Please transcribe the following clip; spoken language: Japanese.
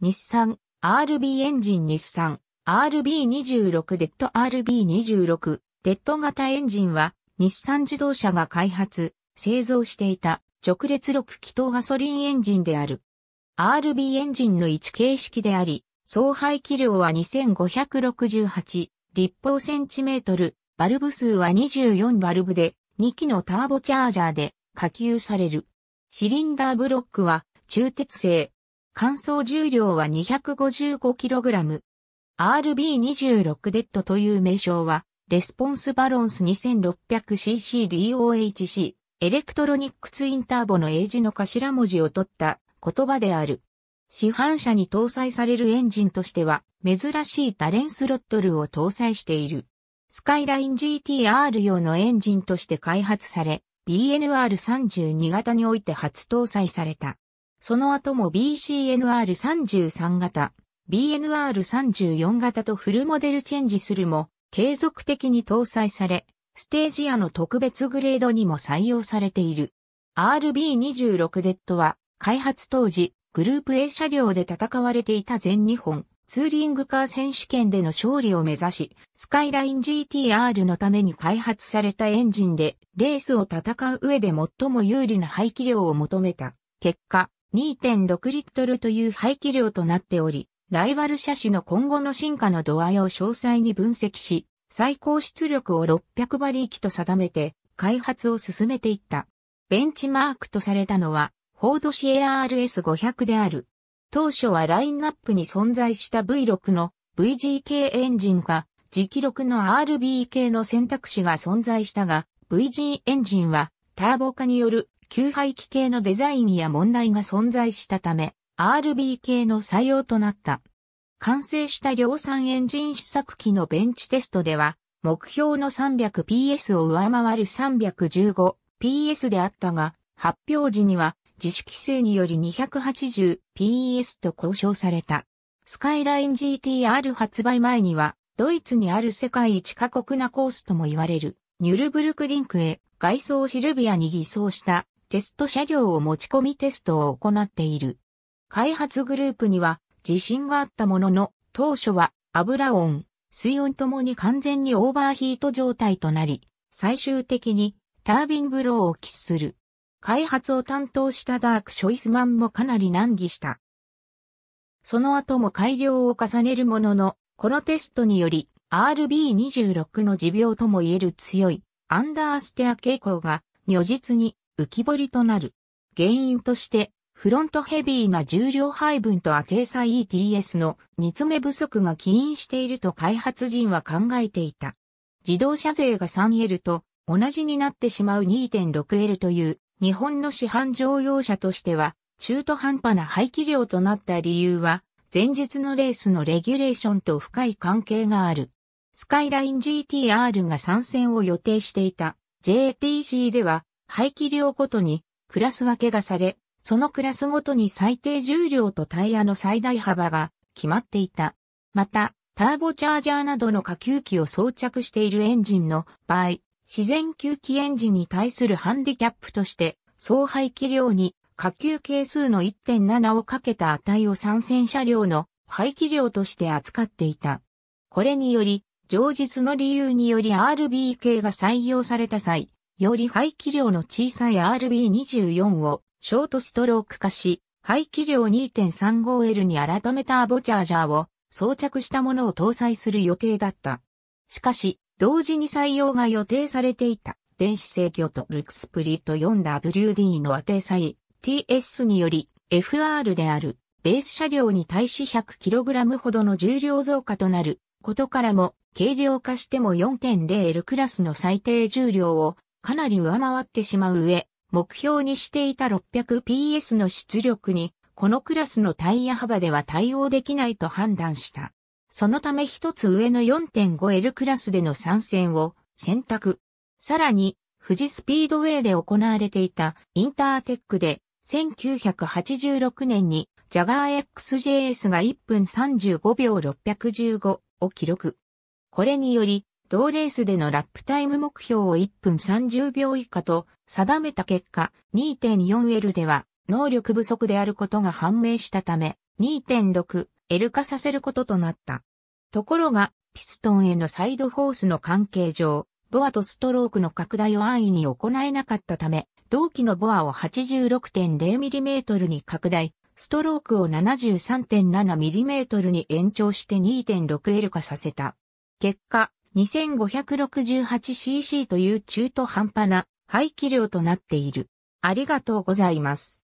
日産、RB エンジン日産、RB26 デッド RB26 デッド型エンジンは日産自動車が開発、製造していた直列6気筒ガソリンエンジンである。RB エンジンの1形式であり、総排気量は2568立方センチメートル、バルブ数は24バルブで2機のターボチャージャーで可給される。シリンダーブロックは中鉄製乾燥重量は 255kg。RB26 デッドという名称は、レスポンスバロンス 2600ccDOHC、エレクトロニックツインターボの英字の頭文字を取った言葉である。市販車に搭載されるエンジンとしては、珍しい多連スロットルを搭載している。スカイライン GTR 用のエンジンとして開発され、BNR32 型において初搭載された。その後も BCNR33 型、BNR34 型とフルモデルチェンジするも、継続的に搭載され、ステージアの特別グレードにも採用されている。RB26 デッドは、開発当時、グループ A 車両で戦われていた全日本ツーリングカー選手権での勝利を目指し、スカイライン GTR のために開発されたエンジンでレースを戦う上で最も有利な排気量を求めた。結果、2.6リットルという排気量となっており、ライバル車種の今後の進化の度合いを詳細に分析し、最高出力を600馬力と定めて開発を進めていった。ベンチマークとされたのは、フォードシエラ RS500 である。当初はラインナップに存在した V6 の VGK エンジンか、磁気6の RB 系の選択肢が存在したが、VG エンジンはターボ化による旧排気系のデザインや問題が存在したため、RB 系の採用となった。完成した量産エンジン試作機のベンチテストでは、目標の 300PS を上回る 315PS であったが、発表時には自主規制により 280PS と交渉された。スカイライン GTR 発売前には、ドイツにある世界一過酷なコースとも言われる、ニュルブルクリンクへ、外装シルビアに偽装したテスト車両を持ち込みテストを行っている。開発グループには自信があったものの、当初は油温、水温ともに完全にオーバーヒート状態となり、最終的にタービンブローを喫する。開発を担当したダーク・ショイスマンもかなり難儀した。その後も改良を重ねるものの、このテストにより RB26 の持病とも言える強いアンダーステア傾向が如実に浮き彫りとなる。原因として、フロントヘビーな重量配分とアテーサ ETS の煮詰め不足が起因していると開発陣は考えていた。自動車税が 3L と同じになってしまう 2.6L という日本の市販乗用車としては中途半端な排気量となった理由は前述のレースのレギュレーションと深い関係がある。スカイライン GTR が参戦を予定していた j t g では排気量ごとにクラス分けがされ、そのクラスごとに最低重量とタイヤの最大幅が決まっていた。また、ターボチャージャーなどの下級機を装着しているエンジンの場合、自然吸気エンジンに対するハンディキャップとして、総排気量に下級係数の1.7をかけた値を参戦車両の排気量として扱っていた。これにより、上述の理由により RB 系が採用された際、より排気量の小さい RB24 をショートストローク化し、排気量 2.35L に改めたアボチャージャーを装着したものを搭載する予定だった。しかし、同時に採用が予定されていた電子制御とルクスプリット 4WD の当て際 TS により FR であるベース車両に対し 100kg ほどの重量増加となることからも軽量化しても 4.0L クラスの最低重量をかなり上回ってしまう上、目標にしていた 600PS の出力に、このクラスのタイヤ幅では対応できないと判断した。そのため一つ上の 4.5L クラスでの参戦を選択。さらに、富士スピードウェイで行われていたインターテックで1986年にジャガー XJS が1分35秒615を記録。これにより同レースでのラップタイム目標を1分30秒以下と定めた結果、2.4L では能力不足であることが判明したため、2.6L 化させることとなった。ところが、ピストンへのサイドホースの関係上、ボアとストロークの拡大を安易に行えなかったため、同期のボアを 86.0mm に拡大、ストロークを 73.7mm に延長して 2.6L 化させた。結果、2568cc という中途半端な排気量となっている。ありがとうございます。